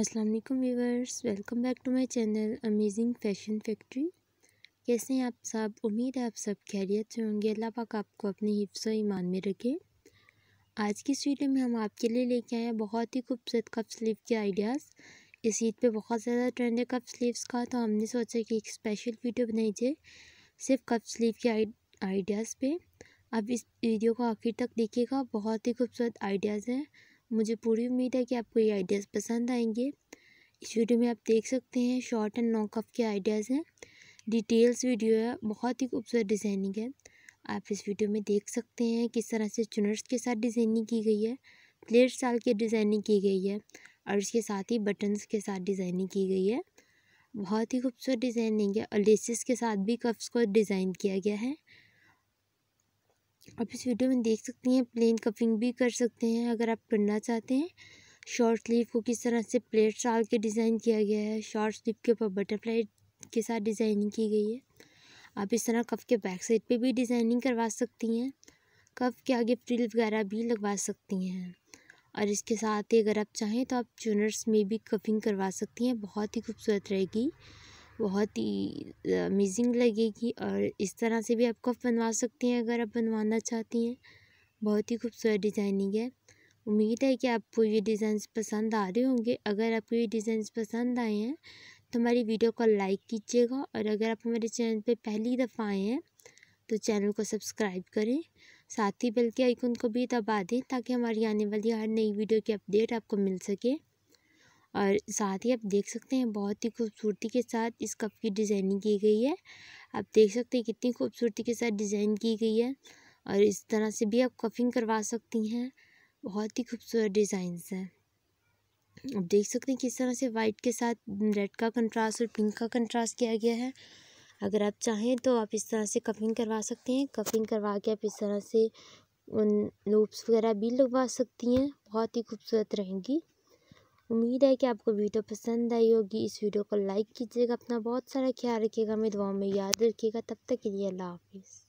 अस्सलाम वालेकुम viewers welcome back to my channel Amazing Fashion Factory कैसे हैं आप सब उम्मीद है आप सब खैरियत से होंगे अल्लाह पाक आपको अपनी हिफ्स ईमान में रखे आज की इस वीडियो में हम आपके लिए लेके आए हैं बहुत ही खूबसूरत कप स्लीव के आइडियाज़ इस ईद पे बहुत ज़्यादा ट्रेंड है कप स्लीव्स का तो हमने सोचा कि एक स्पेशल वीडियो बनाई सिर्फ कप स्लीव के आइडियाज़ पर अब इस वीडियो को आखिर तक देखिएगा बहुत ही खूबसूरत आइडियाज़ हैं मुझे पूरी उम्मीद है कि आपको ये आइडियाज़ पसंद आएंगे इस वीडियो में आप देख सकते हैं शॉर्ट एंड लॉन्ग कफ के आइडियाज़ हैं डिटेल्स वीडियो है बहुत ही खूबसूरत डिज़ाइनिंग है आप इस वीडियो में देख सकते हैं किस तरह से चुनर्स के साथ डिज़ाइनिंग की गई है प्लेट साल की डिज़ाइनिंग की गई है और इसके साथ ही बटन्स के साथ डिज़ाइनिंग की गई है बहुत ही खूबसूरत डिज़ाइनिंग है और लेसिस के साथ भी कफ्स को डिज़ाइन किया गया है आप इस वीडियो में देख सकती हैं प्लेन कफिंग भी कर सकते हैं अगर आप करना चाहते हैं शॉर्ट स्लीव को किस तरह से प्लेट डाल के डिज़ाइन किया गया है शॉर्ट स्लीव के ऊपर बटरफ्लाई के साथ डिज़ाइनिंग की गई है आप इस तरह कफ के बैक साइड पे भी डिज़ाइनिंग करवा सकती हैं कफ के आगे फ्रिल वगैरह भी लगवा सकती हैं और इसके साथ ही अगर आप चाहें तो आप चुनर्स में भी कफिंग करवा सकती हैं बहुत ही खूबसूरत रहेगी बहुत ही अमेज़िंग लगेगी और इस तरह से भी आप कफ बनवा सकती हैं अगर आप बनवाना चाहती हैं बहुत ही खूबसूरत डिज़ाइनिंग है उम्मीद है कि आपको ये डिज़ाइन पसंद आ रहे होंगे अगर आपको ये डिज़ाइन पसंद आए हैं तो हमारी वीडियो को लाइक कीजिएगा और अगर आप हमारे चैनल पे पहली दफ़ा आए हैं तो चैनल को सब्सक्राइब करें साथ ही बेल के आइकन को भी दबा दें ताकि हमारी आने वाली हर नई वीडियो की अपडेट आपको मिल सके और साथ ही आप देख सकते हैं बहुत ही खूबसूरती के साथ इस कप की डिज़ाइनिंग की गई है आप देख सकते हैं कितनी खूबसूरती के साथ डिज़ाइन की गई है और इस तरह से भी आप कफिंग करवा सकती हैं बहुत ही खूबसूरत डिज़ाइंस हैं आप देख सकते हैं किस तरह से वाइट के साथ रेड का कंट्रास्ट और पिंक का कंट्रास्ट किया गया है अगर आप चाहें तो आप इस तरह से कफिंग करवा सकते हैं कफिंग करवा के आप इस तरह से उन लूप्स वगैरह भी लगवा सकती हैं बहुत ही खूबसूरत रहेंगी उम्मीद है कि आपको वीडियो पसंद आई होगी इस वीडियो को लाइक कीजिएगा अपना बहुत सारा ख्याल रखिएगा हमें दुआ में याद रखिएगा तब तक के लिए अल्लाह हाफिज़